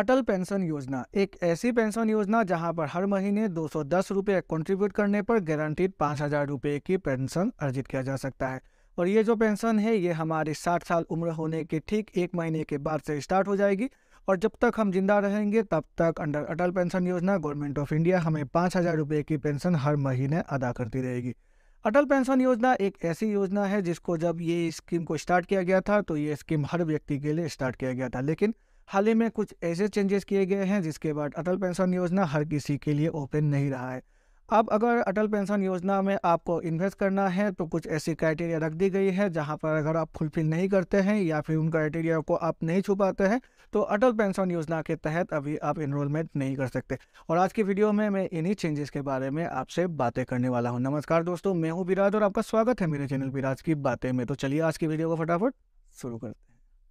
अटल pension योजना एक ऐसी पेंशन योजना जहां पर हर महीने दो सौ दस रुपये कॉन्ट्रीब्यूट करने पर गारंटीड पाँच हजार रुपये की पेंशन अर्जित किया जा सकता है और ये जो पेंशन है ये हमारी साठ साल उम्र होने के ठीक एक महीने के बाद से स्टार्ट हो जाएगी और जब तक हम जिंदा रहेंगे तब तक under Atal pension Yojana government of India हमें पाँच हज़ार रुपये की पेंशन हर महीने अदा करती रहेगी अटल पेंशन योजना एक ऐसी योजना है जिसको जब ये स्कीम को स्टार्ट किया गया था तो ये स्कीम हर व्यक्ति के लिए स्टार्ट किया गया था लेकिन हाल ही में कुछ ऐसे चेंजेस किए गए हैं जिसके बाद अटल पेंशन योजना हर किसी के लिए ओपन नहीं रहा है अब अगर अटल पेंशन योजना में आपको इन्वेस्ट करना है तो कुछ ऐसी क्राइटेरिया रख दी गई है जहां पर अगर आप फुलफिल नहीं करते हैं या फिर उन क्राइटेरिया को आप नहीं छू पाते हैं तो अटल पेंशन योजना के तहत अभी आप इनरोलमेंट नहीं कर सकते और आज की वीडियो में मैं इन्हीं चेंजेस के बारे में आपसे बातें करने वाला हूँ नमस्कार दोस्तों मैं हूँ विराज और आपका स्वागत है मेरे चैनल विराज की बातें में तो चलिए आज की वीडियो को फटाफट शुरू करते हैं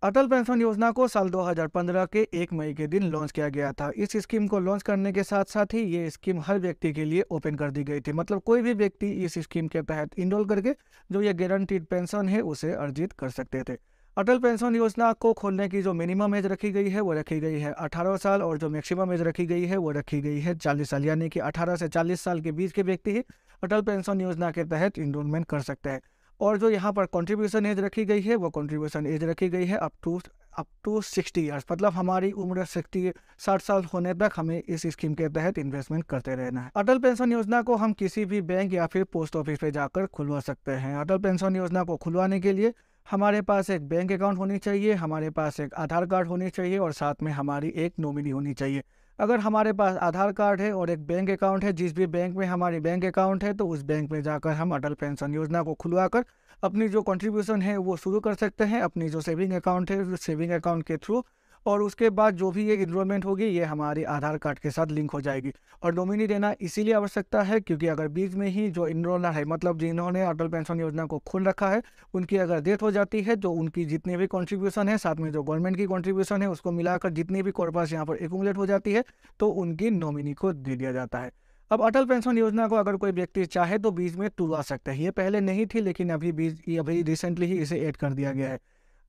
अटल पेंशन योजना को साल 2015 के एक मई के दिन लॉन्च किया गया था इस स्कीम को लॉन्च करने के साथ साथ ही ये स्कीम हर व्यक्ति के लिए ओपन कर दी गई थी मतलब कोई भी व्यक्ति इस स्कीम के तहत इनरोल करके जो ये गारंटीड पेंशन है उसे अर्जित कर सकते थे अटल पेंशन योजना को खोलने की जो मिनिमम एज रखी गई है वो रखी गई है 18 साल और जो मैक्सिमम एज रखी गई है वो रखी गई है 40 साल यानी कि 18 से 40 साल के बीच के व्यक्ति ही अटल पेंशन योजना के तहत इनरोलमेंट कर सकते हैं और जो यहाँ पर कंट्रीब्यूशन एज रखी गई है वो कंट्रीब्यूशन एज रखी गई है up to up to sixty years मतलब हमारी उम्र सिक्सटी साठ साल होने तक हमें इस स्कीम के तहत इन्वेस्टमेंट करते रहना है अटल पेंशन योजना को हम किसी भी बैंक या फिर पोस्ट ऑफिस पे जाकर खुलवा सकते हैं अटल पेंशन योजना को खुलवाने के लिए हमारे पास एक बैंक अकाउंट होनी चाहिए हमारे पास एक आधार कार्ड होनी चाहिए और साथ में हमारी एक नॉमिनी होनी चाहिए अगर हमारे पास आधार कार्ड है और एक बैंक अकाउंट है जिस भी बैंक में हमारी बैंक अकाउंट है तो उस बैंक में जाकर हम अटल पेंशन योजना को खुलवा कर अपनी जो कंट्रीब्यूशन है वो शुरू कर सकते हैं अपनी जो सेविंग अकाउंट है उस सेविंग अकाउंट के थ्रू और उसके बाद जो भी ये इनरोलमेंट होगी ये हमारे आधार कार्ड के साथ लिंक हो जाएगी और नॉमिनी देना इसीलिए आवश्यकता है क्योंकि अगर बीच में ही जो इनरोलर है मतलब जिन्होंने अटल पेंशन योजना को खोल रखा है उनकी अगर डेथ हो जाती है तो उनकी जितनी भी कॉन्ट्रीब्यूशन है साथ में जो गवर्नमेंट की कॉन्ट्रीब्यूशन है उसको मिलाकर जितनी भी कॉर्पस यहाँ पर एकूमलेट हो जाती है तो उनकी नॉमिनी को दे दिया जाता है अब अटल पेंशन योजना को अगर कोई व्यक्ति चाहे तो बीच में तुलवा सकता है ये पहले नहीं थी लेकिन अभी बीच अभी रिसेंटली ही इसे ऐड कर दिया गया है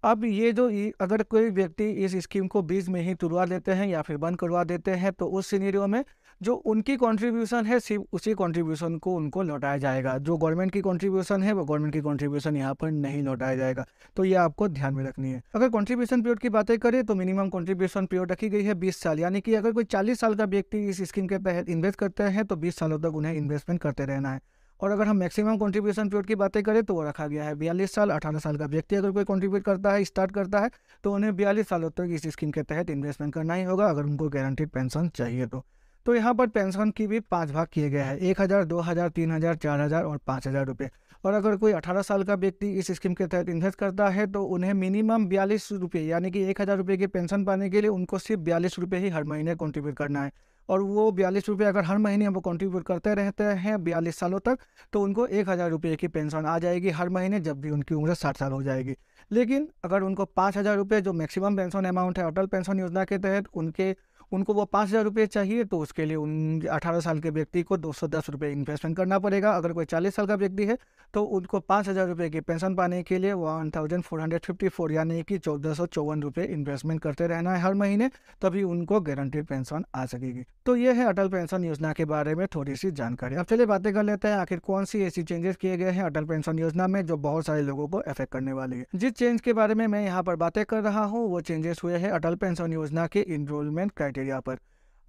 अब ये जो अगर कोई व्यक्ति इस स्कीम को बीच में ही तुड़वा देते हैं या फिर बंद करवा देते हैं तो उस सीनेरियो में जो उनकी कंट्रीब्यूशन है सिर्फ उसी कंट्रीब्यूशन को उनको लौटाया जाएगा जो गवर्नमेंट की कंट्रीब्यूशन है वो गवर्नमेंट की कंट्रीब्यूशन यहाँ पर नहीं लौटाया जाएगा तो ये आपको ध्यान में रखनी है अगर कंट्रीब्यूशन पीरियड की बातें करें तो मिनिमम कंट्रीब्यूशन पीरियड रखी गई है बीस साल यानी कि अगर कोई चालीस साल का व्यक्ति इस स्कीम के तहत इन्वेस्ट करते हैं तो बीस सालों तक उन्हें इन्वेस्टमेंट करते रहना है और अगर हम मैक्सिमम कंट्रीब्यूशन पीरियड की बातें करें तो वो रखा गया है बयालीस साल अठारह साल का व्यक्ति अगर कोई कंट्रीब्यूट करता है स्टार्ट करता है तो उन्हें बयालीस सालों तक इस स्कीम के तहत इन्वेस्टमेंट करना ही होगा अगर उनको गारंटेड पेंशन चाहिए तो तो यहाँ पर पेंशन की भी पाँच भाग किए गए हैं एक हज़ार दो हज़ार तीन हज़ार चार हज़ार और पाँच हज़ार रुपये और अगर कोई अठारह साल का व्यक्ति इस स्कीम के तहत इन्वेस्ट करता है तो उन्हें मिनिमम बयालीस रुपये यानी कि एक हज़ार रुपये की पेंशन पाने के लिए उनको सिर्फ बयालीस रुपये ही हर महीने कंट्रीब्यूट करना है और वो बयालीस रुपये अगर हर महीने वो कंट्रीब्यूट करते रहते हैं बयालीस सालों तक तो उनको एक हज़ार रुपये की पेंशन आ जाएगी हर महीने जब भी उनकी उम्र साठ साल हो जाएगी लेकिन अगर उनको पाँच हज़ार रुपये जो मैक्सिमम पेंशन अमाउंट है अटल पेंशन योजना के तहत उनके उनको वो पाँच हज़ार रुपये चाहिए तो उसके लिए उन अठारह साल के व्यक्ति को दो सौ दस रुपये इन्वेस्टमेंट करना पड़ेगा अगर कोई चालीस साल का व्यक्ति है तो उनको पाँच हज़ार रुपये की पेंशन पाने के लिए one thousand four hundred fifty four यानी कि चौदह सौ चौवन रुपये इन्वेस्टमेंट करते रहना है हर महीने तभी उनको गारंटेड पेंशन आ सकेगी तो ये है अटल पेंशन योजना के बारे में थोड़ी सी जानकारी अब चलिए बातें कर लेते हैं आखिर कौन सी ऐसी चेंजेस किए गए हैं अटल पेंशन योजना में जो बहुत सारे लोगों को अफेक्ट करने वाली है जिस चेंज के बारे में मैं यहाँ पर बातें कर रहा हूँ वो चेंजेस हुए हैं अटल पेंशन योजना के इनरोलमेंट क्राइटेरिया क्राइटेरिया पर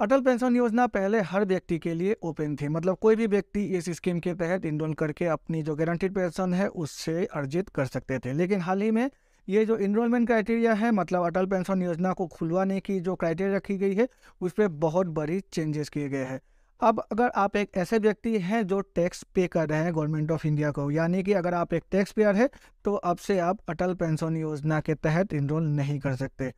अटल पेंशन योजना पहले हर व्यक्ति के लिए ओपन थी मतलब कोई भी व्यक्ति इस स्कीम के तहत इनरोल करके अपनी जो गारंटीड पेंशन है उससे अर्जित कर सकते थे लेकिन हाल ही में ये जो इनरोलमेंट क्राइटेरिया है मतलब अटल पेंशन योजना को खुलवाने की जो क्राइटेरिया रखी गई है उस पर बहुत बड़ी चेंजेस किए गए हैं अब अगर आप एक ऐसे व्यक्ति हैं जो टैक्स पे कर रहे हैं गवर्नमेंट ऑफ इंडिया को यानी कि अगर आप एक टैक्स पेयर है तो अब से आप अटल पेंशन योजना के तहत इनरोल नहीं कर सकते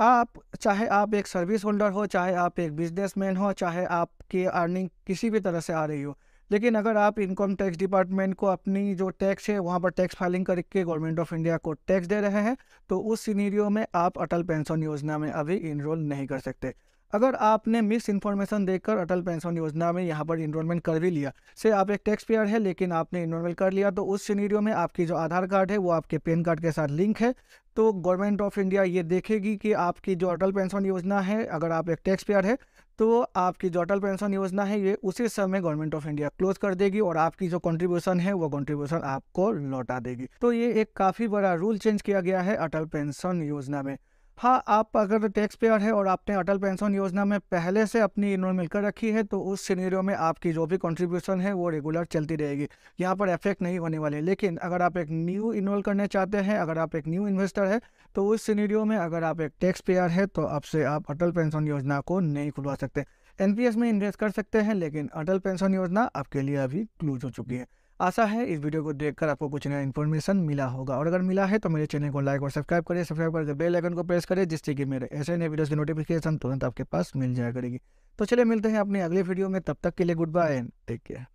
आप चाहे आप एक सर्विस होल्डर हो चाहे आप एक बिजनेसमैन हो चाहे आपकी अर्निंग किसी भी तरह से आ रही हो लेकिन अगर आप इनकम टैक्स डिपार्टमेंट को अपनी जो टैक्स है वहाँ पर टैक्स फाइलिंग करके गवर्नमेंट ऑफ इंडिया को टैक्स दे रहे हैं तो उस सीनीरियो में आप अटल पेंशन योजना में अभी इनरोल नहीं कर सकते अगर आपने मिस इन्फॉर्मेशन देकर अटल पेंशन योजना में यहाँ पर इनरोलमेंट कर भी लिया से आप एक टैक्स पेयर है लेकिन आपने इनरोलमेंट कर लिया तो उस सीनीरियो में आपकी जो आधार कार्ड है वो आपके पैन कार्ड के साथ लिंक है तो गवर्नमेंट ऑफ इंडिया ये देखेगी कि आपकी जो अटल पेंशन योजना है अगर आप एक टैक्स पेयर है तो आपकी जो अटल पेंशन योजना है ये उसी समय गवर्नमेंट ऑफ इंडिया क्लोज कर देगी और आपकी जो कंट्रीब्यूशन है वो कंट्रीब्यूशन आपको लौटा देगी तो ये एक काफ़ी बड़ा रूल चेंज किया गया है अटल पेंशन योजना में हाँ आप अगर टैक्स पेयर है और आपने अटल पेंशन योजना में पहले से अपनी इन्वॉल्वमेंट मिलकर रखी है तो उस सीनेरियो में आपकी जो भी कंट्रीब्यूशन है वो रेगुलर चलती रहेगी यहाँ पर इफेक्ट नहीं होने वाले लेकिन अगर आप एक न्यू इनोल करने चाहते हैं अगर आप एक न्यू इन्वेस्टर है तो उस सीनेरियो में अगर आप एक टैक्स पेयर है तो आपसे आप अटल पेंशन योजना को नहीं खुलवा सकते एन में इन्वेस्ट कर सकते हैं लेकिन अटल पेंशन योजना आपके लिए अभी क्लोज हो चुकी है आशा है इस वीडियो को देखकर आपको कुछ नया इन्फॉर्मेशन मिला होगा और अगर मिला है तो मेरे चैनल को लाइक और सब्सक्राइब करें सब्सक्राइब करके बेल आइकन को प्रेस करें जिससे कि मेरे ऐसे नए वीडियोस की नोटिफिकेशन तुरंत आपके पास मिल जाया करेगी तो चलिए मिलते हैं अपने अगले वीडियो में तब तक के लिए good bye and take care